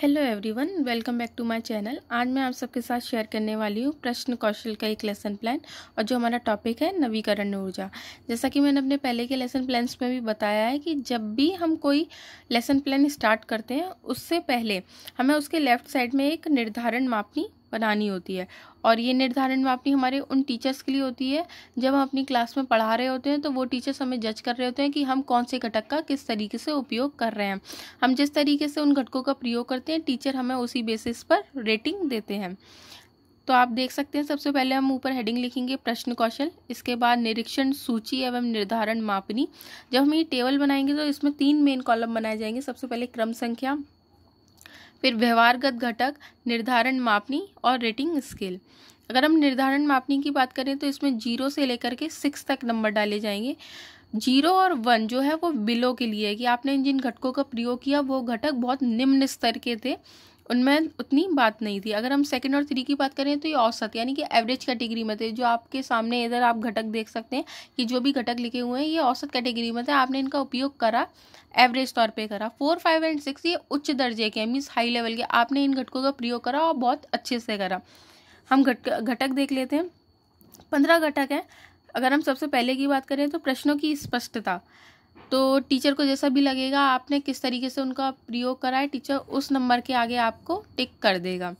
hello everyone welcome back to my channel आज मैं आप सबके साथ शेयर करने वाली हूँ प्रश्न कौशल का एक लेसन प्लान और जो हमारा टॉपिक है नवीकरण ऊर्जा जैसा कि मैंने अपने पहले के लेसन प्लान्स में भी बताया है कि जब भी हम कोई लेसन प्लान स्टार्ट करते हैं उससे पहले हमें उसके लेफ़्ट साइड में एक निर्धारण मापनी बनानी होती है और ये निर्धारण मापनी हमारे उन टीचर्स के लिए होती है जब हम अपनी क्लास में पढ़ा रहे होते हैं तो वो टीचर्स हमें जज कर रहे होते हैं कि हम कौन से घटक का किस तरीके से उपयोग कर रहे हैं हम जिस तरीके से उन घटकों का प्रयोग करते हैं टीचर हमें उसी बेसिस पर रेटिंग देते हैं तो आप देख सकते हैं सबसे पहले हम ऊपर हेडिंग लिखेंगे प्रश्न कौशल इसके बाद निरीक्षण सूची एवं निर्धारण मापनी जब हम ये टेबल बनाएंगे तो इसमें तीन मेन कॉलम बनाए जाएंगे सबसे पहले क्रम संख्या फिर व्यवहारगत घटक निर्धारण मापनी और रेटिंग स्केल अगर हम निर्धारण मापनी की बात करें तो इसमें जीरो से लेकर के सिक्स तक नंबर डाले जाएंगे जीरो और वन जो है वो बिलो के लिए है कि आपने जिन घटकों का प्रयोग किया वो घटक बहुत निम्न स्तर के थे उनमें उतनी बात नहीं थी अगर हम सेकेंड और थ्री की बात करें तो ये औसत यानी कि एवरेज कैटेगरी में थे जो आपके सामने इधर आप घटक देख सकते हैं कि जो भी घटक लिखे हुए हैं ये औसत कैटेगरी में थे आपने इनका उपयोग करा एवरेज तौर पे करा फोर फाइव एंड सिक्स ये उच्च दर्जे के मीन्स हाई लेवल के आपने इन घटकों का प्रयोग करा और बहुत अच्छे से करा हम घट घटक देख लेते हैं पंद्रह घटक हैं अगर हम सबसे पहले की बात करें तो प्रश्नों की स्पष्टता तो टीचर को जैसा भी लगेगा आपने किस तरीके से उनका प्रयोग करा है टीचर उस नंबर के आगे आपको टिक कर देगा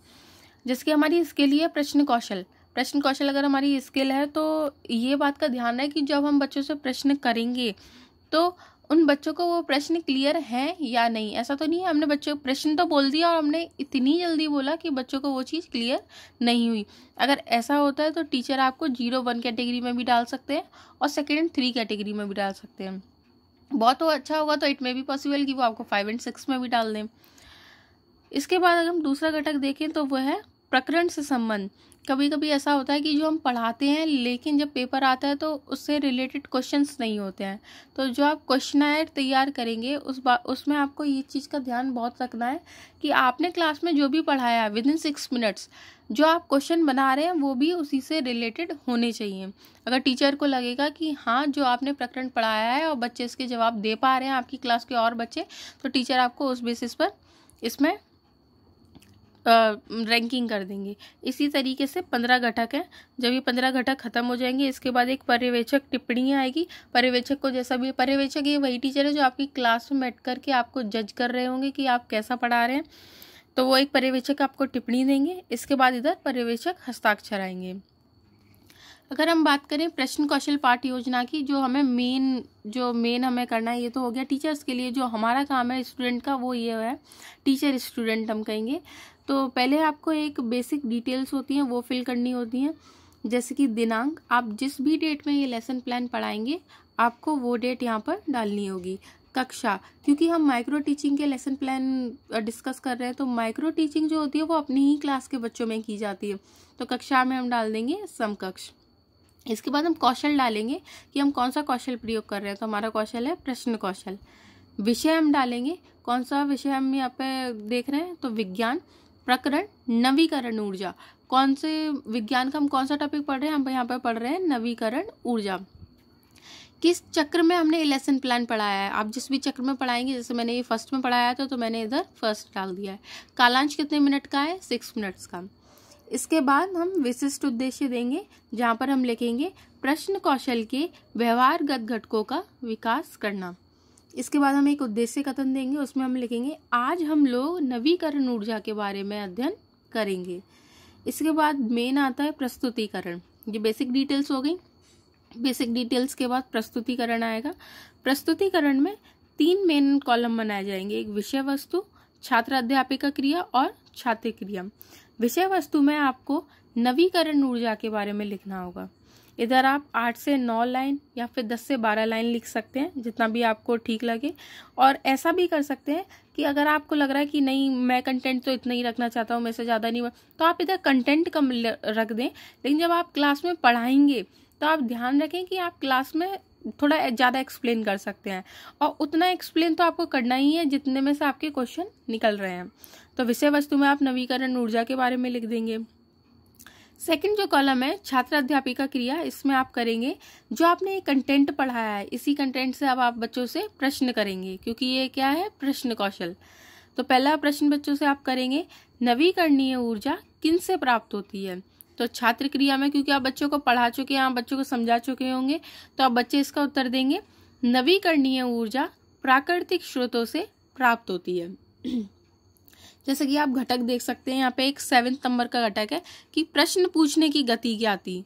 जैसे कि हमारी इसके लिए प्रश्न कौशल प्रश्न कौशल अगर हमारी स्किल है तो ये बात का ध्यान है कि जब हम बच्चों से प्रश्न करेंगे तो उन बच्चों को वो प्रश्न क्लियर हैं या नहीं ऐसा तो नहीं है हमने बच्चों को प्रश्न तो बोल दिया और हमने इतनी जल्दी बोला कि बच्चों को वो चीज़ क्लियर नहीं हुई अगर ऐसा होता है तो टीचर आपको जीरो वन कैटेगरी में भी डाल सकते हैं और सेकेंड थ्री कैटेगरी में भी डाल सकते हैं बहुत वो तो अच्छा होगा तो इट मे बी पॉसिबल कि वो आपको फाइव एंड सिक्स में भी डाल दें इसके बाद अगर हम दूसरा घटक देखें तो वह है प्रकरण से संबंध कभी कभी ऐसा होता है कि जो हम पढ़ाते हैं लेकिन जब पेपर आता है तो उससे रिलेटेड क्वेश्चंस नहीं होते हैं तो जो आप क्वेश्चन तैयार करेंगे उस बा उसमें आपको ये चीज़ का ध्यान बहुत रखना है कि आपने क्लास में जो भी पढ़ाया है विद इन सिक्स मिनट्स जो आप क्वेश्चन बना रहे हैं वो भी उसी से रिलेटेड होने चाहिए अगर टीचर को लगेगा कि हाँ जो आपने प्रकरण पढ़ाया है और बच्चे इसके जवाब दे पा रहे हैं आपकी क्लास के और बच्चे तो टीचर आपको उस बेसिस पर इसमें रैंकिंग कर देंगे इसी तरीके से पंद्रह घटक हैं जब ये पंद्रह घटक खत्म हो जाएंगे इसके बाद एक पर्यवेक्षक टिप्पणी आएगी पर्यवेक्षक को जैसा भी पर्यवेक्षक ये वही टीचर है जो आपकी क्लास में बैठ करके आपको जज कर रहे होंगे कि आप कैसा पढ़ा रहे हैं तो वो एक पर्यवेक्षक आपको टिप्पणी देंगे इसके बाद इधर पर्यवेक्षक हस्ताक्षर आएंगे अगर हम बात करें प्रश्न कौशल पाठ योजना की जो हमें मेन जो मेन हमें करना है ये तो हो गया टीचर्स के लिए जो हमारा काम है स्टूडेंट का वो ये है टीचर स्टूडेंट हम कहेंगे तो पहले आपको एक बेसिक डिटेल्स होती हैं वो फिल करनी होती हैं जैसे कि दिनांक आप जिस भी डेट में ये लेसन प्लान पढ़ाएंगे आपको वो डेट यहाँ पर डालनी होगी कक्षा क्योंकि हम माइक्रो टीचिंग के लेसन प्लान डिस्कस कर रहे हैं तो माइक्रो टीचिंग जो होती है वो अपनी ही क्लास के बच्चों में की जाती है तो कक्षा में हम डाल देंगे समकक्ष इसके बाद हम कौशल डालेंगे कि हम कौन सा कौशल प्रयोग कर रहे हैं तो हमारा कौशल है प्रश्न कौशल विषय हम डालेंगे कौन सा विषय हम यहाँ पे देख रहे हैं तो विज्ञान प्रकरण नवीकरण ऊर्जा कौन से विज्ञान का हम कौन सा टॉपिक पढ़ रहे हैं हम यहाँ पर पढ़ रहे हैं नवीकरण ऊर्जा किस चक्र में हमने लेसन प्लान पढ़ाया है आप जिस भी चक्र में पढ़ाएंगे जैसे मैंने ये फर्स्ट में पढ़ाया था तो मैंने इधर फर्स्ट डाल दिया है कालांश कितने मिनट का है सिक्स मिनट्स का इसके बाद हम विशिष्ट उद्देश्य देंगे जहाँ पर हम लिखेंगे प्रश्न कौशल के व्यवहारगत घटकों का विकास करना इसके बाद हम एक उद्देश्य कथन देंगे उसमें हम लिखेंगे आज हम लोग नवीकरण ऊर्जा के बारे में अध्ययन करेंगे इसके बाद मेन आता है प्रस्तुतिकरण ये बेसिक डिटेल्स हो गई बेसिक डिटेल्स के बाद प्रस्तुतिकरण आएगा प्रस्तुतिकरण में तीन मेन कॉलम बनाए जाएंगे एक विषय वस्तु छात्र अध्यापिका क्रिया और छात्र क्रिया विषय वस्तु में आपको नवीकरण ऊर्जा के बारे में लिखना होगा इधर आप आठ से नौ लाइन या फिर दस से बारह लाइन लिख सकते हैं जितना भी आपको ठीक लगे और ऐसा भी कर सकते हैं कि अगर आपको लग रहा है कि नहीं मैं कंटेंट तो इतना ही रखना चाहता हूँ मेरे से ज़्यादा नहीं तो आप इधर कंटेंट कम रख दें लेकिन जब आप क्लास में पढ़ाएंगे तो आप ध्यान रखें कि आप क्लास में थोड़ा ज़्यादा एक्सप्लेन कर सकते हैं और उतना एक्सप्लेन तो आपको करना ही है जितने में से आपके क्वेश्चन निकल रहे हैं तो विषय वस्तु में आप नवीकरण ऊर्जा के बारे में लिख देंगे सेकंड जो कॉलम है छात्र अध्यापिका क्रिया इसमें आप करेंगे जो आपने कंटेंट पढ़ाया है इसी कंटेंट से अब आप बच्चों से प्रश्न करेंगे क्योंकि ये क्या है प्रश्न कौशल तो पहला प्रश्न बच्चों से आप करेंगे नवीकरणीय ऊर्जा किन से प्राप्त होती है तो छात्र क्रिया में क्योंकि आप बच्चों को पढ़ा चुके हैं आप बच्चों को समझा चुके होंगे तो आप बच्चे इसका उत्तर देंगे नवीकरणीय ऊर्जा प्राकृतिक स्रोतों से प्राप्त होती है जैसे कि आप घटक देख सकते हैं यहाँ पे एक सेवन्थ नंबर का घटक है कि प्रश्न पूछने की गति क्या थी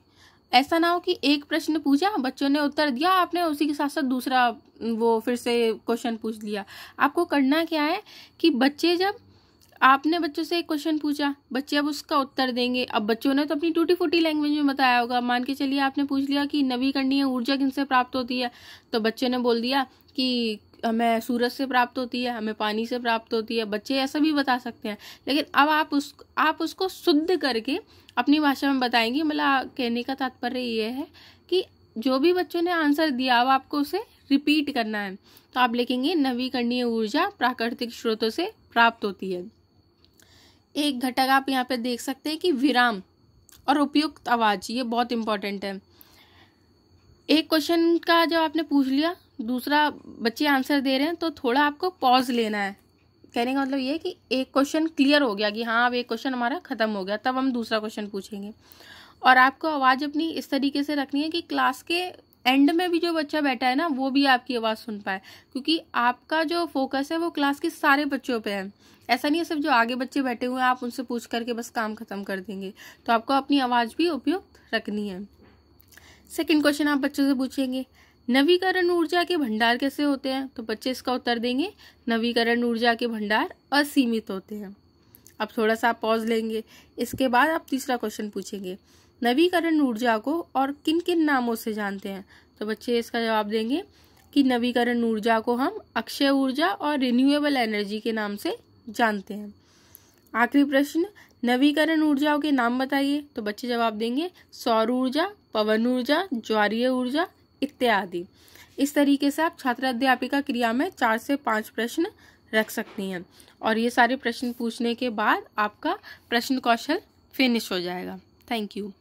ऐसा ना हो कि एक प्रश्न पूछा बच्चों ने उत्तर दिया आपने उसी के साथ साथ दूसरा वो फिर से क्वेश्चन पूछ लिया आपको करना क्या है कि बच्चे जब आपने बच्चों से एक क्वेश्चन पूछा बच्चे अब उसका उत्तर देंगे अब बच्चों ने तो अपनी टूटी फूटी लैंग्वेज में बताया होगा मान के चलिए आपने पूछ लिया कि नवीकरणीय ऊर्जा किनसे प्राप्त होती है तो बच्चों ने बोल दिया कि हमें सूरज से प्राप्त होती है हमें पानी से प्राप्त होती है बच्चे ऐसा भी बता सकते हैं लेकिन अब आप उस आप उसको शुद्ध करके अपनी भाषा में बताएंगे मतलब कहने का तात्पर्य ये है कि जो भी बच्चों ने आंसर दिया अब आपको उसे रिपीट करना है तो आप लिखेंगे नवीकरणीय ऊर्जा प्राकृतिक स्रोतों से प्राप्त होती है एक घटक आप यहाँ पे देख सकते हैं कि विराम और उपयुक्त आवाज ये बहुत इंपॉर्टेंट है एक क्वेश्चन का जब आपने पूछ लिया दूसरा बच्चे आंसर दे रहे हैं तो थोड़ा आपको पॉज लेना है कहने का मतलब ये कि एक क्वेश्चन क्लियर हो गया कि हाँ अब एक क्वेश्चन हमारा ख़त्म हो गया तब हम दूसरा क्वेश्चन पूछेंगे और आपको आवाज़ अपनी इस तरीके से रखनी है कि क्लास के एंड में भी जो बच्चा बैठा है ना वो भी आपकी आवाज़ सुन पाए क्योंकि आपका जो फोकस है वो क्लास के सारे बच्चों पे है ऐसा नहीं है सिर्फ जो आगे बच्चे बैठे हुए हैं आप उनसे पूछ करके बस काम ख़त्म कर देंगे तो आपको अपनी आवाज़ भी उपयुक्त रखनी है सेकेंड क्वेश्चन आप बच्चों से पूछेंगे नवीकरण ऊर्जा के भंडार कैसे होते हैं तो बच्चे इसका उत्तर देंगे नवीकरण ऊर्जा के भंडार असीमित होते हैं अब थोड़ा सा पॉज लेंगे इसके बाद आप तीसरा क्वेश्चन पूछेंगे नवीकरण ऊर्जा को और किन किन नामों से जानते हैं तो बच्चे इसका जवाब देंगे कि नवीकरण ऊर्जा को हम अक्षय ऊर्जा और रिन्यूएबल एनर्जी के नाम से जानते हैं आखिरी प्रश्न नवीकरण ऊर्जाओं के नाम बताइए तो बच्चे जवाब देंगे सौर ऊर्जा पवन ऊर्जा ज्वारीय ऊर्जा इत्यादि इस तरीके से आप छात्र अध्यापिका क्रिया में चार से पाँच प्रश्न रख सकती हैं और ये सारे प्रश्न पूछने के बाद आपका प्रश्न कौशल फिनिश हो जाएगा थैंक यू